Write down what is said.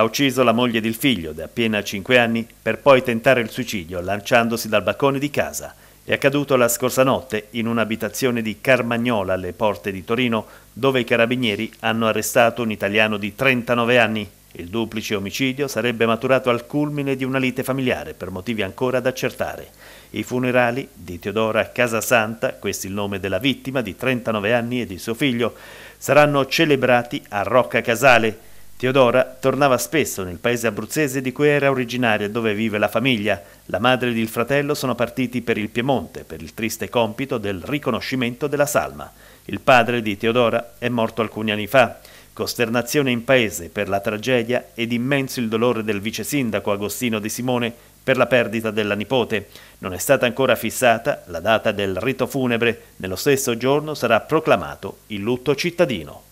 Ha ucciso la moglie ed il figlio, di appena 5 anni, per poi tentare il suicidio lanciandosi dal balcone di casa. È accaduto la scorsa notte in un'abitazione di Carmagnola alle porte di Torino, dove i carabinieri hanno arrestato un italiano di 39 anni. Il duplice omicidio sarebbe maturato al culmine di una lite familiare per motivi ancora da accertare. I funerali di Teodora Casasanta, questo il nome della vittima di 39 anni e di suo figlio, saranno celebrati a Rocca Casale Teodora tornava spesso nel paese abruzzese di cui era originaria dove vive la famiglia. La madre ed il fratello sono partiti per il Piemonte per il triste compito del riconoscimento della salma. Il padre di Teodora è morto alcuni anni fa. Costernazione in paese per la tragedia ed immenso il dolore del vice sindaco Agostino De Simone per la perdita della nipote. Non è stata ancora fissata la data del rito funebre. Nello stesso giorno sarà proclamato il lutto cittadino.